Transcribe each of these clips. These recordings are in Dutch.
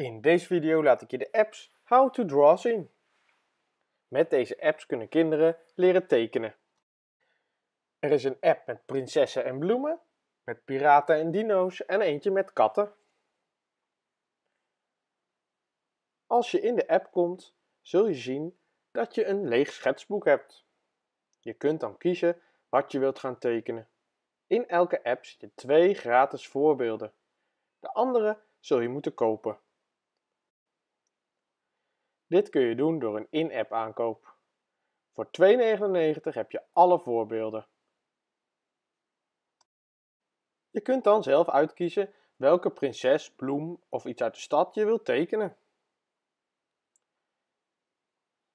In deze video laat ik je de apps How to Draw zien. Met deze apps kunnen kinderen leren tekenen. Er is een app met prinsessen en bloemen, met piraten en dino's en eentje met katten. Als je in de app komt, zul je zien dat je een leeg schetsboek hebt. Je kunt dan kiezen wat je wilt gaan tekenen. In elke app zitten twee gratis voorbeelden. De andere zul je moeten kopen. Dit kun je doen door een in-app aankoop. Voor 2,99 heb je alle voorbeelden. Je kunt dan zelf uitkiezen welke prinses, bloem of iets uit de stad je wilt tekenen.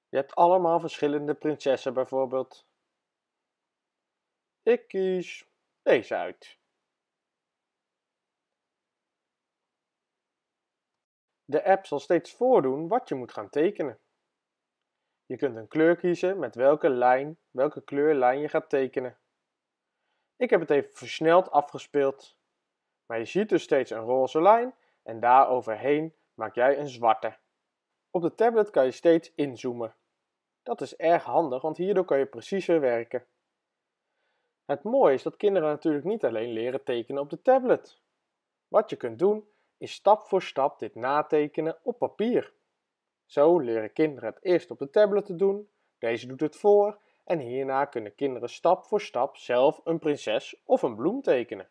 Je hebt allemaal verschillende prinsessen bijvoorbeeld. Ik kies deze uit. De app zal steeds voordoen wat je moet gaan tekenen. Je kunt een kleur kiezen met welke lijn, welke kleurlijn je gaat tekenen. Ik heb het even versneld afgespeeld. Maar je ziet dus steeds een roze lijn en daar overheen maak jij een zwarte. Op de tablet kan je steeds inzoomen. Dat is erg handig, want hierdoor kan je preciezer werken. Het mooie is dat kinderen natuurlijk niet alleen leren tekenen op de tablet. Wat je kunt doen, is stap voor stap dit natekenen op papier. Zo leren kinderen het eerst op de tablet te doen, deze doet het voor en hierna kunnen kinderen stap voor stap zelf een prinses of een bloem tekenen.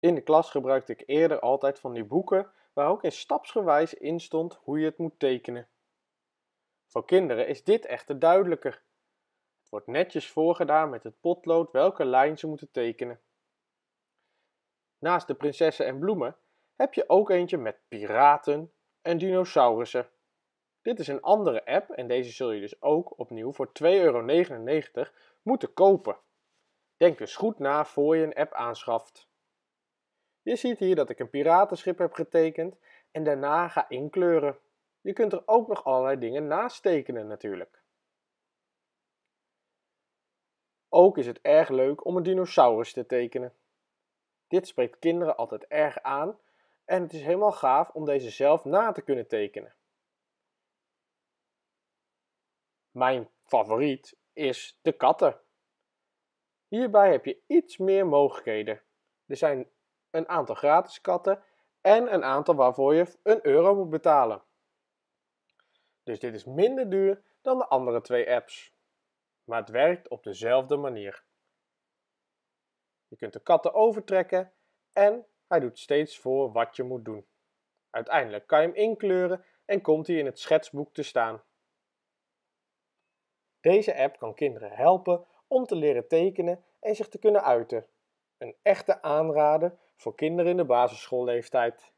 In de klas gebruikte ik eerder altijd van die boeken waar ook in stapsgewijs in stond hoe je het moet tekenen. Voor kinderen is dit echter duidelijker. Het wordt netjes voorgedaan met het potlood welke lijn ze moeten tekenen. Naast de prinsessen en bloemen heb je ook eentje met piraten en dinosaurussen. Dit is een andere app en deze zul je dus ook opnieuw voor 2,99 euro moeten kopen. Denk dus goed na voor je een app aanschaft. Je ziet hier dat ik een piratenschip heb getekend en daarna ga inkleuren. Je kunt er ook nog allerlei dingen naast tekenen natuurlijk. Ook is het erg leuk om een dinosaurus te tekenen. Dit spreekt kinderen altijd erg aan en het is helemaal gaaf om deze zelf na te kunnen tekenen. Mijn favoriet is de katten. Hierbij heb je iets meer mogelijkheden. Er zijn een aantal gratis katten en een aantal waarvoor je een euro moet betalen. Dus dit is minder duur dan de andere twee apps. Maar het werkt op dezelfde manier. Je kunt de katten overtrekken en hij doet steeds voor wat je moet doen. Uiteindelijk kan je hem inkleuren en komt hij in het schetsboek te staan. Deze app kan kinderen helpen om te leren tekenen en zich te kunnen uiten. Een echte aanrader voor kinderen in de basisschoolleeftijd.